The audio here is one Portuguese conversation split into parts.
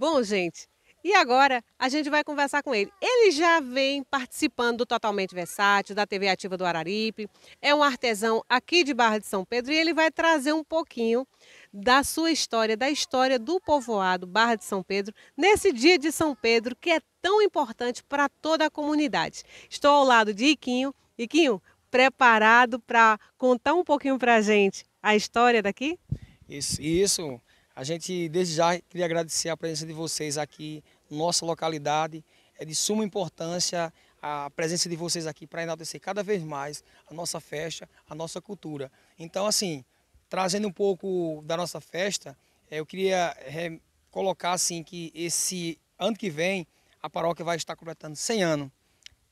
Bom, gente, e agora a gente vai conversar com ele. Ele já vem participando do Totalmente Versátil, da TV Ativa do Araripe, é um artesão aqui de Barra de São Pedro e ele vai trazer um pouquinho da sua história, da história do povoado Barra de São Pedro, nesse dia de São Pedro que é tão importante para toda a comunidade. Estou ao lado de Iquinho. Iquinho, preparado para contar um pouquinho para a gente a história daqui? Isso, isso. A gente, desde já, queria agradecer a presença de vocês aqui, nossa localidade. É de suma importância a presença de vocês aqui para enaltecer cada vez mais a nossa festa, a nossa cultura. Então, assim, trazendo um pouco da nossa festa, eh, eu queria eh, colocar assim que esse ano que vem a paróquia vai estar completando 100 anos.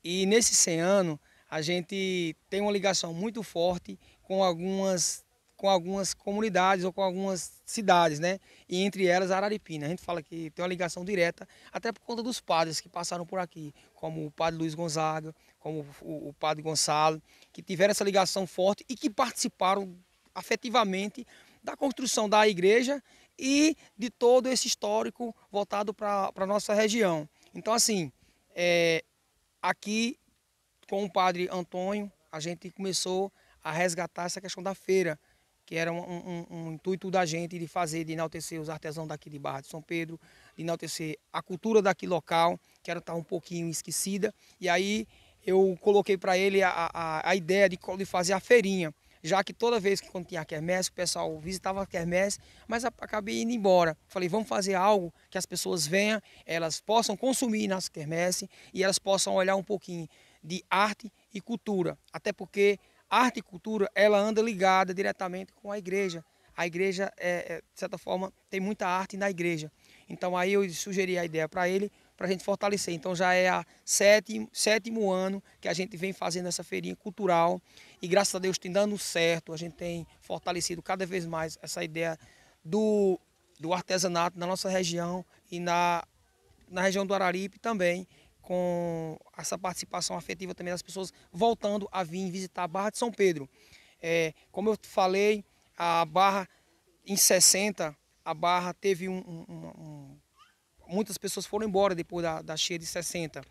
E nesse 100 anos, a gente tem uma ligação muito forte com algumas com algumas comunidades ou com algumas cidades, né? E entre elas Araripina. A gente fala que tem uma ligação direta, até por conta dos padres que passaram por aqui, como o padre Luiz Gonzaga, como o, o padre Gonçalo, que tiveram essa ligação forte e que participaram afetivamente da construção da igreja e de todo esse histórico voltado para a nossa região. Então, assim, é, aqui com o padre Antônio, a gente começou a resgatar essa questão da feira, que era um, um, um, intuito da gente de fazer, de enaltecer os artesãos daqui de Barra de São Pedro, de enaltecer a cultura daqui local, que era estar tá um pouquinho esquecida. E aí eu coloquei para ele a, a, a ideia de, de, fazer a feirinha, já que toda vez que quando tinha a quermesse, o pessoal visitava a quermesse, mas acabei indo embora. Falei, vamos fazer algo que as pessoas venham, elas possam consumir nas quermesse e elas possam olhar um pouquinho de arte e cultura. Até porque arte e cultura ela anda ligada diretamente com a igreja. A igreja, é, é, de certa forma, tem muita arte na igreja. Então aí eu sugeri a ideia para ele, para a gente fortalecer. Então já é a sétimo, sétimo ano que a gente vem fazendo essa feirinha cultural e graças a Deus tem dando certo, a gente tem fortalecido cada vez mais essa ideia do, do artesanato na nossa região e na, na região do Araripe também com essa participação afetiva também das pessoas voltando a vir visitar a Barra de São Pedro. É, como eu falei, a Barra em 60, a Barra teve um, um, um muitas pessoas foram embora depois da, da cheia de 60.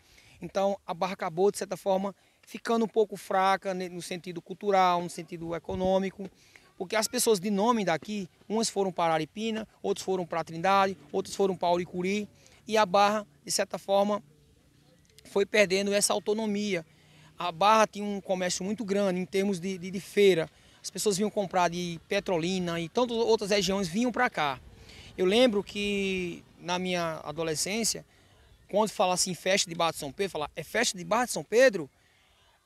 Então a Barra acabou de certa forma ficando um pouco fraca né, no sentido cultural, no sentido econômico, porque as pessoas de nome daqui, umas foram para Aripina, outros foram para Trindade, outros foram para Uricuri. e a Barra de certa forma foi perdendo essa autonomia. A Barra tinha um comércio muito grande em termos de, de, de feira. As pessoas vinham comprar de Petrolina e tantas outras regiões vinham para cá. Eu lembro que na minha adolescência, quando fala assim festa de Barra de São Pedro, falar é festa de Barra de São Pedro,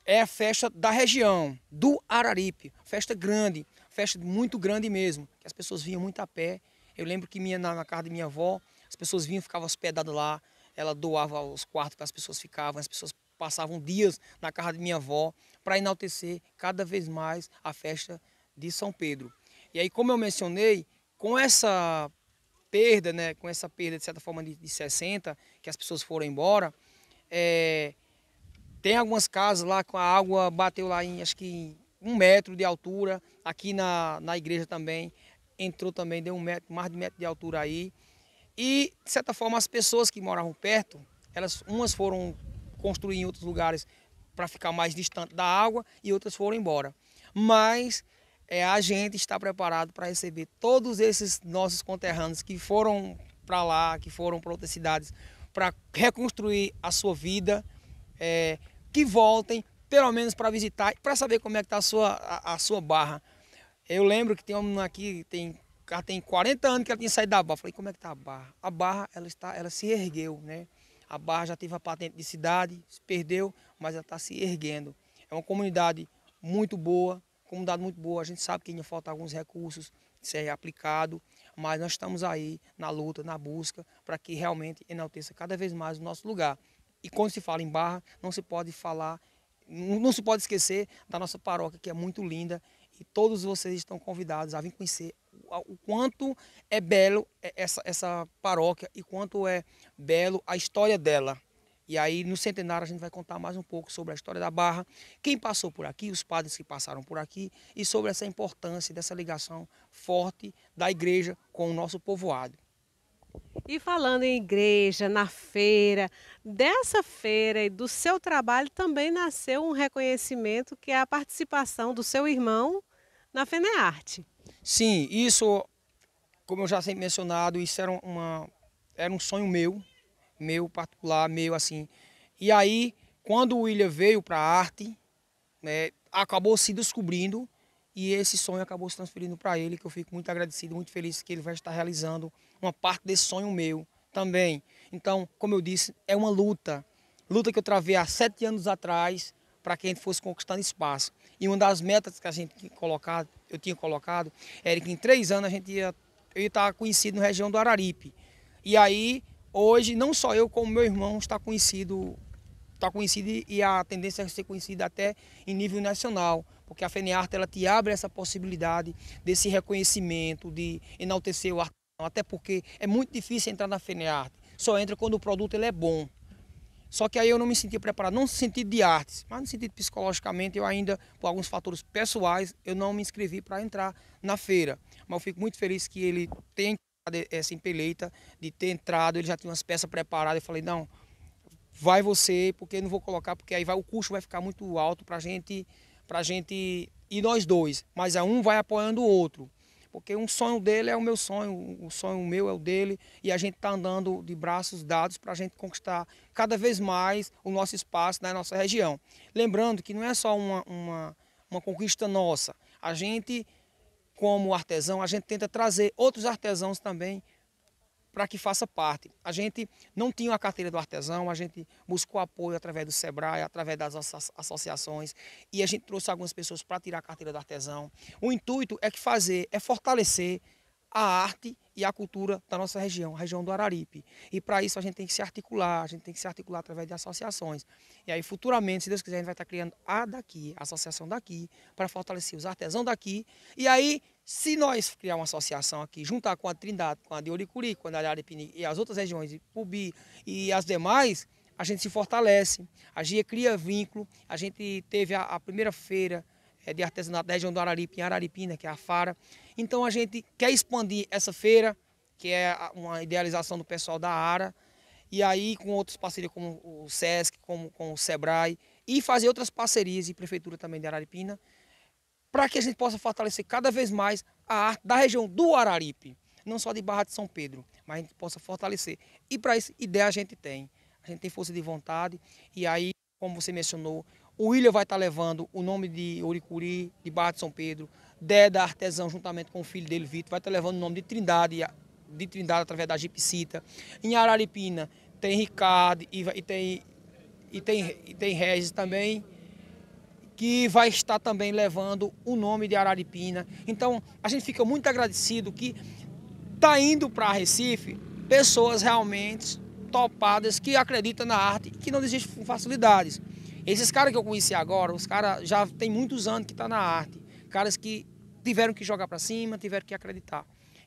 é a festa da região, do Araripe. Festa grande, festa muito grande mesmo. As pessoas vinham muito a pé. Eu lembro que minha, na, na casa de minha avó, as pessoas vinham, ficavam hospedadas lá ela doava os quartos que as pessoas ficavam, as pessoas passavam dias na casa de minha avó para enaltecer cada vez mais a festa de São Pedro. E aí, como eu mencionei, com essa perda, né, com essa perda de certa forma de, de 60, que as pessoas foram embora, é, tem algumas casas lá com a água bateu lá em acho que um metro de altura, aqui na, na igreja também entrou também, deu um metro, mais de um metro de altura aí. E, de certa forma, as pessoas que moravam perto, elas, umas foram construir em outros lugares para ficar mais distante da água e outras foram embora. Mas é, a gente está preparado para receber todos esses nossos conterrâneos que foram para lá, que foram para outras cidades, para reconstruir a sua vida, é, que voltem, pelo menos para visitar, para saber como é que está a sua, a, a, sua barra. Eu lembro que tem um aqui, tem carro tem 40 anos que ela tinha saído da barra. Falei, como é que tá a barra? A barra, ela, está, ela se ergueu, né? A barra já teve a patente de cidade, se perdeu, mas ela está se erguendo. É uma comunidade muito boa, comunidade muito boa. A gente sabe que ainda falta alguns recursos ser aplicado, mas nós estamos aí na luta, na busca, para que realmente enalteça cada vez mais o nosso lugar. E quando se fala em Barra, não se pode falar, não se pode esquecer da nossa paróquia, que é muito linda e todos vocês estão convidados a vir conhecer o quanto é belo é, essa, essa paróquia e quanto é belo a história dela. E aí, no centenário, a gente vai contar mais um pouco sobre a história da Barra, quem passou por aqui, os padres que passaram por aqui e sobre essa importância dessa ligação forte da igreja com o nosso povoado. E falando em igreja, na feira, dessa feira e do seu trabalho também nasceu um reconhecimento que é a participação do seu irmão na Fenearte. Sim, isso, como eu já sei mencionado, isso era, uma, era um sonho meu, meu particular, meu assim. E aí, quando o William veio para a arte, né, acabou se descobrindo e esse sonho acabou se transferindo para ele, que eu fico muito agradecido, muito feliz que ele vai estar realizando uma parte desse sonho meu também. Então, como eu disse, é uma luta. Luta que eu travei há sete anos atrás para que a gente fosse conquistando espaço. E uma das metas que a gente tinha colocado, eu tinha colocado era que em três anos a gente ia, eu ia estar conhecido na região do Araripe. E aí, hoje, não só eu, como meu irmão está conhecido está conhecido e a tendência é ser conhecido até em nível nacional, porque a FENEARTE ela te abre essa possibilidade desse reconhecimento, de enaltecer o artesão, até porque é muito difícil entrar na FENEARTE, só entra quando o produto ele é bom. Só que aí eu não me senti preparado, não no sentido de artes, mas no sentido psicologicamente, eu ainda, por alguns fatores pessoais, eu não me inscrevi para entrar na feira. Mas eu fico muito feliz que ele tenha essa empeleita, de ter entrado, ele já tinha umas peças preparadas, eu falei, não, vai você, porque eu não vou colocar, porque aí vai, o custo vai ficar muito alto para a gente para a gente ir nós dois, mas a um vai apoiando o outro. Porque um sonho dele é o meu sonho, o sonho meu é o dele, e a gente está andando de braços dados para a gente conquistar cada vez mais o nosso espaço na nossa região. Lembrando que não é só uma, uma, uma conquista nossa, a gente, como artesão, a gente tenta trazer outros artesãos também para que faça parte. A gente não tinha a carteira do artesão, a gente buscou apoio através do SEBRAE, através das associações, e a gente trouxe algumas pessoas para tirar a carteira do artesão. O intuito é que fazer, é fortalecer a arte e a cultura da nossa região, a região do Araripe. E para isso a gente tem que se articular, a gente tem que se articular através de associações. E aí futuramente, se Deus quiser, a gente vai estar tá criando a daqui, a associação daqui, para fortalecer os artesãos daqui. E aí se nós criar uma associação aqui, juntar com a Trindade, com a de Oricuri, com a de Araripini e as outras regiões, Pubi e as demais, a gente se fortalece, a gente cria vínculo. A gente teve a, a primeira feira é, de artesanato da região do Araripe, em Araripina, que é a FARA. Então a gente quer expandir essa feira, que é uma idealização do pessoal da ARA, e aí com outras parcerias como o SESC, como com o SEBRAE, e fazer outras parcerias e prefeitura também de Araripina, para que a gente possa fortalecer cada vez mais a arte da região do Araripe, não só de Barra de São Pedro, mas a gente possa fortalecer. E para isso, ideia a gente tem. A gente tem força de vontade e aí, como você mencionou, o Ilha vai estar tá levando o nome de Oricuri, de Barra de São Pedro, Deda Artesão, juntamente com o filho dele, Vitor, vai estar tá levando o nome de Trindade, de Trindade através da Gipsita. Em Araripina tem Ricardo e, tem, e, tem, e tem Regis também que vai estar também levando o nome de Araripina. Então, a gente fica muito agradecido que está indo para Recife pessoas realmente topadas que acreditam na arte e que não desistem com facilidades. Esses caras que eu conheci agora, os caras já tem muitos anos que estão tá na arte, caras que tiveram que jogar para cima, tiveram que acreditar.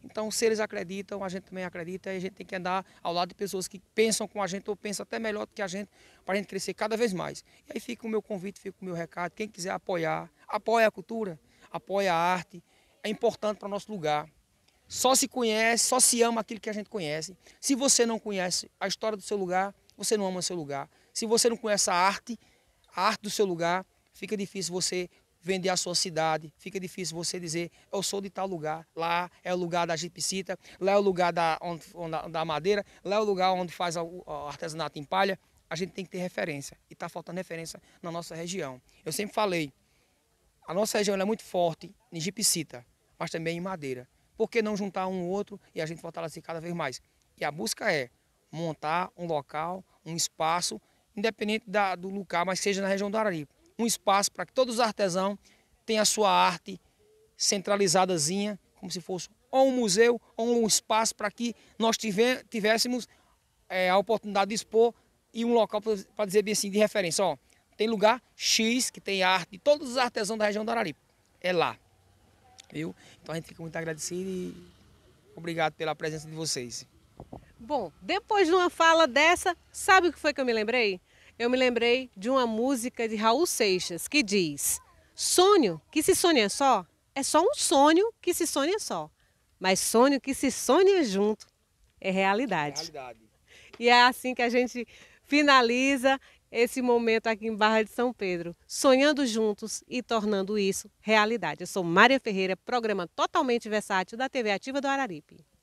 Então, se eles acreditam, a gente também acredita e a gente tem que andar ao lado de pessoas que pensam com a gente ou pensam até melhor do que a gente para a gente crescer cada vez mais. E aí fica o meu convite, fica o meu recado. Quem quiser apoiar, apoia a cultura, apoia a arte. É importante para o nosso lugar. Só se conhece, só se ama aquilo que a gente conhece. Se você não conhece a história do seu lugar, você não ama o seu lugar. Se você não conhece a arte, a arte do seu lugar, fica difícil você vender a sua cidade. Fica difícil você dizer, eu sou de tal lugar. Lá é o lugar da jipicita, lá é o lugar da, onde, da madeira, lá é o lugar onde faz o artesanato em palha. A gente tem que ter referência. E está faltando referência na nossa região. Eu sempre falei, a nossa região é muito forte em jipicita, mas também em madeira. Por que não juntar um outro e a gente fortalecer assim cada vez mais? E a busca é montar um local, um espaço, independente da, do lugar, mas seja na região do Araripe um espaço para que todos os artesãos tenham a sua arte centralizadazinha, como se fosse ou um museu ou um espaço para que nós tivéssemos é, a oportunidade de expor e um local para dizer bem assim de referência. Ó, tem lugar X que tem arte de todos os artesãos da região do Araripe. É lá. Viu? Então a gente fica muito agradecido e obrigado pela presença de vocês. Bom, depois de uma fala dessa, sabe o que foi que eu me lembrei? eu me lembrei de uma música de Raul Seixas que diz: Sonho que se sonha só é só um sonho que se sonha só, mas sonho que se sonha junto é realidade. realidade. E é assim que a gente finaliza esse momento aqui em Barra de São Pedro, sonhando juntos e tornando isso realidade. Eu sou Maria Ferreira, programa totalmente versátil da TV Ativa do Araripe.